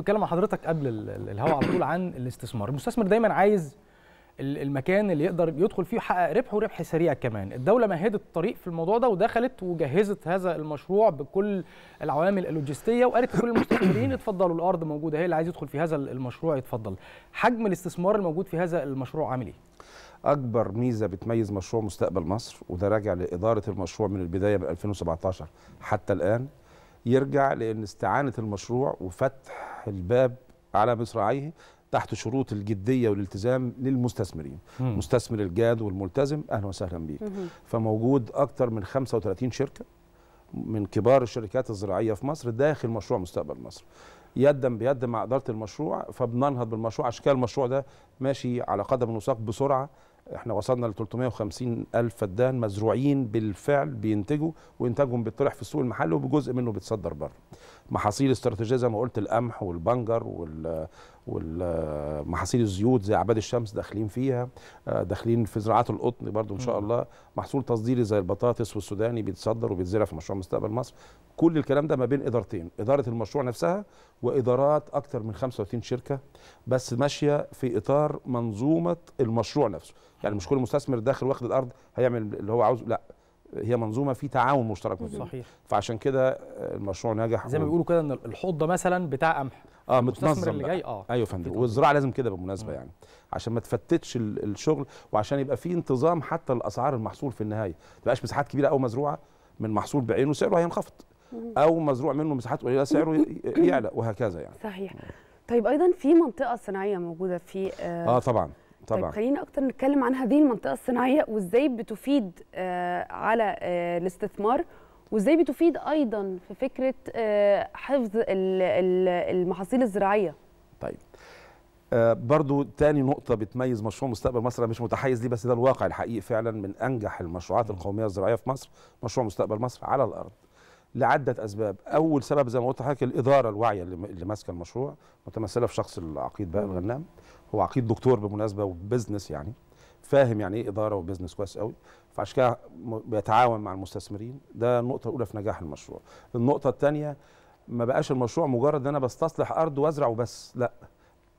بتكلم مع حضرتك قبل الهوا على طول عن الاستثمار المستثمر دايما عايز المكان اللي يقدر يدخل فيه ويحقق ربح وربح سريع كمان الدوله مهدت الطريق في الموضوع ده ودخلت وجهزت هذا المشروع بكل العوامل اللوجستيه وقالت لكل المستثمرين اتفضلوا الارض موجوده هي اللي عايز يدخل في هذا المشروع يتفضل حجم الاستثمار الموجود في هذا المشروع عامل ايه اكبر ميزه بتميز مشروع مستقبل مصر وده راجع لاداره المشروع من البدايه من 2017 حتى الان يرجع لأن استعانة المشروع وفتح الباب على مصراعيه تحت شروط الجديه والالتزام للمستثمرين مم. مستثمر الجاد والملتزم اهلا وسهلا بيك مم. فموجود اكثر من 35 شركه من كبار الشركات الزراعيه في مصر داخل مشروع مستقبل مصر يدا بيد مع اداره المشروع فبننهض بالمشروع عشان كده المشروع ده ماشي على قدم وساق بسرعه احنا وصلنا ل 350 الف فدان مزروعين بالفعل بينتجوا وانتاجهم بيطرح في السوق المحلي وبجزء منه بيتصدر بره محاصيل استراتيجيه زي ما قلت القمح والبنجر ومحاصيل الزيوت زي عباد الشمس داخلين فيها آه، داخلين في زراعات القطن برضو ان شاء الله محصول تصديري زي البطاطس والسوداني بيتصدر وبيتزرع في مشروع مستقبل مصر كل الكلام ده ما بين ادارتين اداره المشروع نفسها وادارات اكتر من 35 شركه بس ماشيه في اطار منظومه المشروع نفسه يعني مش كل مستثمر داخل واخد الارض هيعمل اللي هو عاوزه لا هي منظومه في تعاون مشترك ما صحيح فعشان كده آه، المشروع نجح زي ما بيقولوا كده ان ده مثلا بتاع قمح اه متنظم اللي جاي اه ايوه يا فندم والزراعه لازم كده بالمناسبه يعني عشان ما تفتتش الشغل وعشان يبقى في انتظام حتى لاسعار المحصول في النهايه ما تبقاش مساحات كبيره قوي مزروعه من محصول بعينه سعره هينخفض او مزروع منه مساحات قليله سعره يعلى وهكذا يعني صحيح طيب ايضا في منطقه صناعيه موجوده في اه, آه طبعا طبعا طيب خلينا اكتر نتكلم عن هذه المنطقه الصناعيه وازاي بتفيد آه، على آه، الاستثمار وازاي بتفيد ايضا في فكره آه، حفظ المحاصيل الزراعيه طيب برضو تاني نقطة بتميز مشروع مستقبل مصر أنا مش متحيز ليه بس ده الواقع الحقيقي فعلا من أنجح المشروعات القومية الزراعية في مصر مشروع مستقبل مصر على الأرض لعدة أسباب أول سبب زي ما قلت لحضرتك الإدارة الواعية اللي ماسكة المشروع متمثلة في شخص العقيد بقى الغنام هو عقيد دكتور بالمناسبة وبزنس يعني فاهم يعني ايه اداره وبزنس كويس قوي فعشان كده بيتعاون مع المستثمرين ده النقطه الاولى في نجاح المشروع النقطه الثانيه ما بقاش المشروع مجرد ان انا بستصلح ارض وازرع وبس لا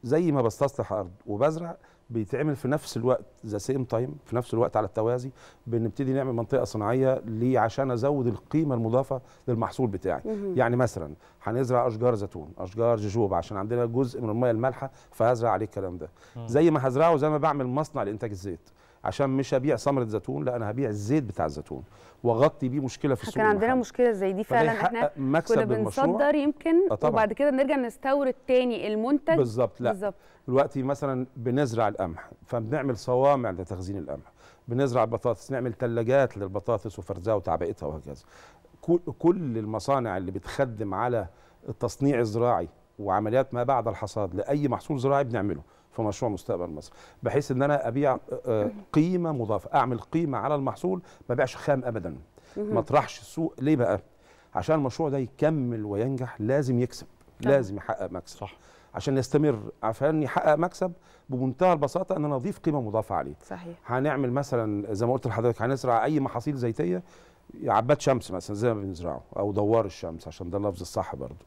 زي ما بستصلح ارض وبزرع بيتعمل في نفس الوقت ذا سيم تايم في نفس الوقت على التوازي بنبتدي نعمل منطقه صناعيه ليه عشان ازود القيمه المضافه للمحصول بتاعي يعني مثلا هنزرع اشجار زيتون اشجار جوجوبا عشان عندنا جزء من الميه المالحه فهزرع عليه الكلام ده زي ما هزرعه زي ما بعمل مصنع لانتاج الزيت عشان مش هبيع ثمره زيتون لا انا هبيع الزيت بتاع الزيتون واغطي بيه مشكله في السوق كان عندنا مشكله زي دي فعلا احنا مكسب كنا بنصدر يمكن آه، طبعًا. وبعد كده بنرجع نستورد تاني المنتج بالظبط لا بالزبط. دلوقتي مثلا بنزرع القمح فبنعمل صوامع لتخزين القمح بنزرع البطاطس نعمل ثلاجات للبطاطس وفرزها وتعبئتها وهكذا كل المصانع اللي بتخدم على التصنيع الزراعي وعمليات ما بعد الحصاد لاي محصول زراعي بنعمله في مشروع مستقبل مصر بحيث ان انا ابيع آه، قيمه مضافه اعمل قيمه على المحصول ما بيعش خام ابدا ما اطرحش السوق ليه بقى عشان المشروع ده يكمل وينجح لازم يكسب لازم يحقق مكسب صح. عشان يستمر عشان يحقق مكسب بمنتهى البساطه ان انا اضيف قيمه مضافه عليه صحيح هنعمل مثلا زي ما قلت لحضرتك هنزرع اي محاصيل زيتيه عباد شمس مثلا زي ما بنزرعه او دوار الشمس عشان ده اللفظ الصح برضه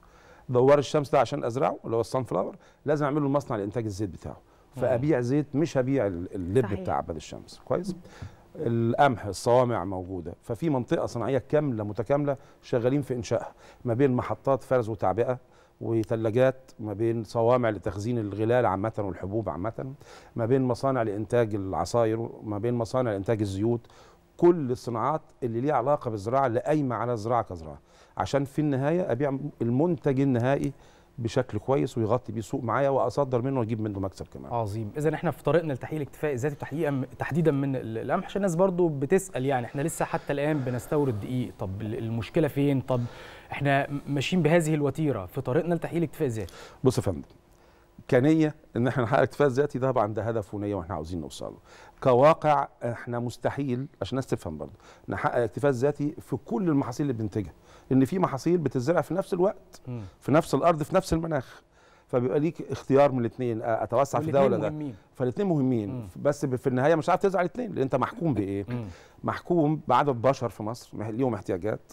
دوار الشمس ده عشان ازرعه اللي هو الصن فلاور لازم اعمل له مصنع لانتاج الزيت بتاعه فابيع زيت مش هبيع اللب صحيح. بتاع عباد الشمس كويس القمح الصوامع موجوده ففي منطقه صناعيه كامله متكامله شغالين في انشائها ما بين محطات فرز وتعبئه وثلاجات ما بين صوامع لتخزين الغلال عامة والحبوب عامة ما بين مصانع لإنتاج العصاير ما بين مصانع لإنتاج الزيوت كل الصناعات اللي ليها علاقة بالزراعة اللي قايمة على الزراعة كزراعة عشان في النهايه ابيع المنتج النهائي بشكل كويس ويغطي بيه السوق معايا واصدر منه واجيب منه مكسب كمان عظيم اذا احنا في طريقنا لتحقيق الاكتفاء الذاتي تحقيقا تحديدا من القمح عشان الناس برضو بتسال يعني احنا لسه حتى الان بنستورد دقيق طب المشكله فين طب احنا ماشيين بهذه الوتيره في طريقنا لتحقيق الاكتفاء الذاتي بص يا فندم كنيه ان احنا نحقق الاكتفاء الذاتي ده عند هدف ونيه واحنا عاوزين نوصله كواقع احنا مستحيل عشان الناس تفهم برضه نحقق الاكتفاء الذاتي في كل المحاصيل اللي بننتجها ان في محاصيل بتزرع في نفس الوقت م. في نفس الارض في نفس المناخ فبيبقى ليك اختيار من الاثنين اتوسع في ده ولا ده فالاثنين مهمين مم. بس في النهايه مش عارف تزرع الاثنين لان انت محكوم بايه مم. محكوم بعدد بشر في مصر ليهم احتياجات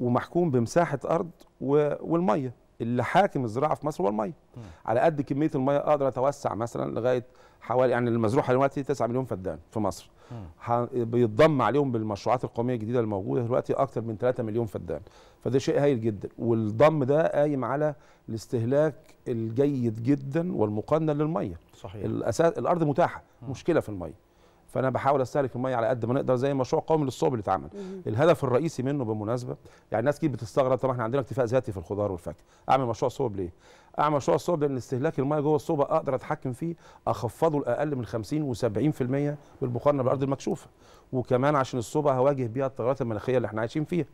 ومحكوم بمساحه ارض والميه اللي حاكم الزراعه في مصر هو الميه م. على قد كميه الميه اقدر اتوسع مثلا لغايه حوالي يعني المزروعه دلوقتي 9 مليون فدان في مصر بيتضم عليهم بالمشروعات القوميه الجديده الموجوده دلوقتي اكثر من 3 مليون فدان فده شيء هايل جدا والضم ده قايم على الاستهلاك الجيد جدا والمقنن للميه صحيح الأساس الارض متاحه م. مشكله في الميه فانا بحاول استهلك الميه على قد ما نقدر زي مشروع قومي للصوب اللي اتعمل الهدف الرئيسي منه بالمناسبه يعني الناس كتير بتستغرب طب احنا عندنا اكتفاء ذاتي في الخضار والفاكهه اعمل مشروع صوب ليه اعمل مشروع صوب لان استهلاك الميه جوه الصوب اقدر اتحكم فيه اخفضه لاقل من 50 و70% بالمقارنه بالارض المكشوفه وكمان عشان الصوبه هواجه بيها التغيرات المناخيه اللي احنا عايشين فيها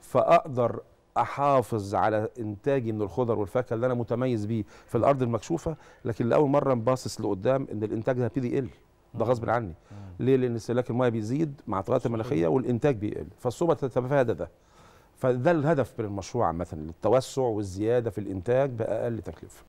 فاقدر احافظ على انتاجي من الخضر والفاكهه اللي انا متميز بيه في الارض المكشوفه لكن لاول مره باصص لقدام ان الانتاج ده هيبتدي يقل ده غصب عني ليه لان استهلاك الميه بيزيد مع التغيرات المناخيه والانتاج بيقل فالصوبه تتفادى ده فده الهدف من المشروع عامه التوسع والزياده في الانتاج باقل تكلفه